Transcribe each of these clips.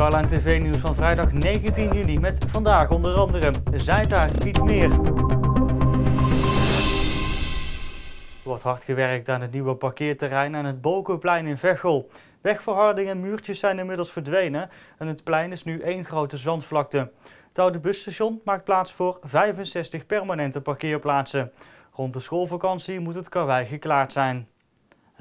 Skyline TV Nieuws van vrijdag 19 juni met vandaag onder andere Zijtaart niet Meer. Wordt hard gewerkt aan het nieuwe parkeerterrein aan het Bolkoplein in Veghel. Wegverhardingen, en muurtjes zijn inmiddels verdwenen en het plein is nu één grote zandvlakte. Het oude busstation maakt plaats voor 65 permanente parkeerplaatsen. Rond de schoolvakantie moet het karwei geklaard zijn.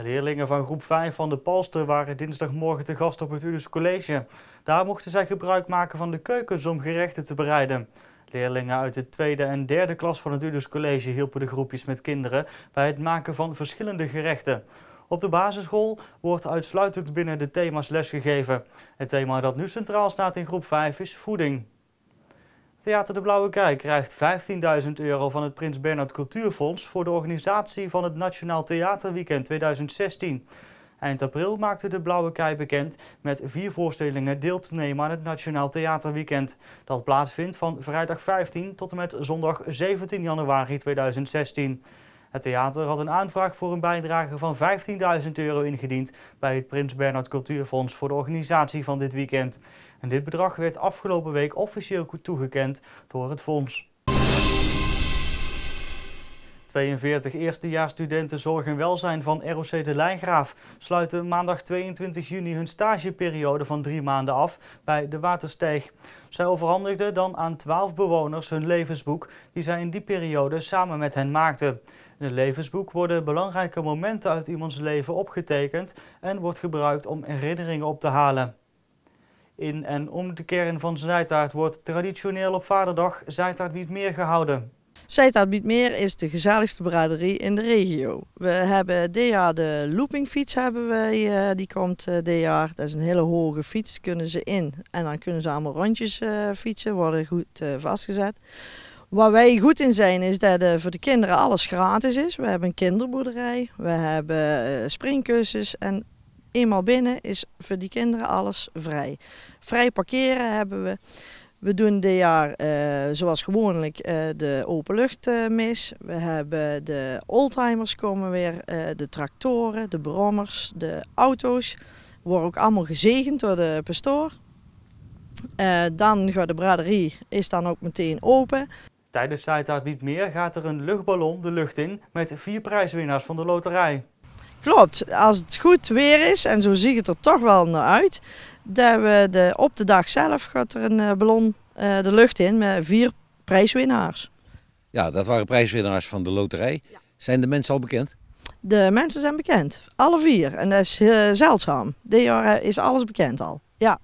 Leerlingen van groep 5 van de Palster waren dinsdagmorgen te gast op het Udus College. Daar mochten zij gebruik maken van de keukens om gerechten te bereiden. Leerlingen uit de tweede en derde klas van het Udus College hielpen de groepjes met kinderen bij het maken van verschillende gerechten. Op de basisschool wordt uitsluitend binnen de thema's lesgegeven. Het thema dat nu centraal staat in groep 5 is voeding. Theater De Blauwe Kijk krijgt 15.000 euro van het Prins Bernhard Cultuurfonds voor de organisatie van het Nationaal Theaterweekend 2016. Eind april maakte De Blauwe Kei bekend met vier voorstellingen deel te nemen aan het Nationaal Theaterweekend. Dat plaatsvindt van vrijdag 15 tot en met zondag 17 januari 2016. Het theater had een aanvraag voor een bijdrage van 15.000 euro ingediend bij het Prins Bernhard Cultuurfonds voor de organisatie van dit weekend. En dit bedrag werd afgelopen week officieel toegekend door het fonds. 42 eerstejaarsstudenten zorg en welzijn van ROC De Lijngraaf sluiten maandag 22 juni hun stageperiode van drie maanden af bij de Watersteeg. Zij overhandigden dan aan 12 bewoners hun levensboek die zij in die periode samen met hen maakten. In het levensboek worden belangrijke momenten uit iemands leven opgetekend en wordt gebruikt om herinneringen op te halen. In en om de kern van Zijtaart wordt traditioneel op Vaderdag Zijtaart gehouden. Zijtaart is de gezelligste braderie in de regio. We hebben dit jaar de loopingfiets, hebben we, eh, die komt eh, dit jaar. Dat is een hele hoge fiets, kunnen ze in. En dan kunnen ze allemaal rondjes eh, fietsen, worden goed vastgezet. Waar wij goed in zijn is dat eh, voor de kinderen alles gratis is. We hebben een kinderboerderij, we hebben eh, springkussens en eenmaal binnen is voor die kinderen alles vrij. Vrij parkeren hebben we. We doen dit jaar, eh, zoals gewoonlijk, de openluchtmis. Uh, we hebben de oldtimers komen weer, de tractoren, de brommers, de auto's. Worden ook allemaal gezegend door de pastoor. dan gaat de braderie, is dan ook meteen open. Tijdens Zijtaart niet meer gaat er een luchtballon de lucht in met vier prijswinnaars van de loterij. Klopt, als het goed weer is, en zo ziet het er toch wel naar uit, dat we de, op de dag zelf gaat er een eh, ballon eh, de lucht in met vier prijswinnaars. Ja, dat waren prijswinnaars van de loterij. Zijn de mensen al bekend? De mensen zijn bekend, alle vier. En dat is uh, zeldzaam. Dit jaar is alles bekend al, ja.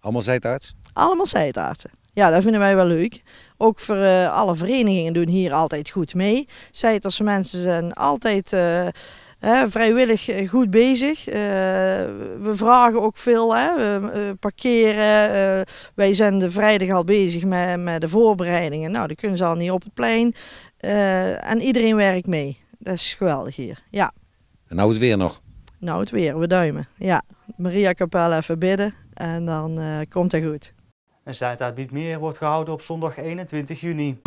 Allemaal zijtaarts? Allemaal zijtaartsen. Ja, dat vinden wij wel leuk. Ook voor eh, alle verenigingen doen hier altijd goed mee. als mensen zijn altijd eh, hè, vrijwillig eh, goed bezig. we vragen ook veel, hè. We, parkeren. wij zijn de vrijdag al bezig met, met de voorbereidingen. Nou, dan kunnen ze al niet op het plein. en iedereen werkt mee. Dat is geweldig hier, ja. En nou het weer nog. Nou het weer, we duimen, ja. Maria Capella even bidden en dan komt het goed. Een zuid uit meer wordt gehouden op zondag 21 juni.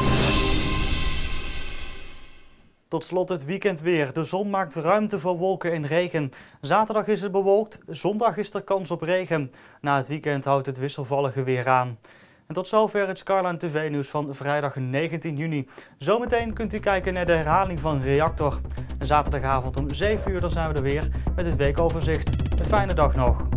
Tot slot het weekend weer. De zon maakt ruimte voor wolken en regen. Zaterdag is het bewolkt, zondag is er kans op regen. Na het weekend houdt het wisselvallige weer aan. En tot zover het Skyline TV-nieuws van vrijdag 19 juni. Zometeen kunt u kijken naar de herhaling van Reactor. En zaterdagavond om 7 uur dan zijn we er weer met het weekoverzicht. Een fijne dag nog.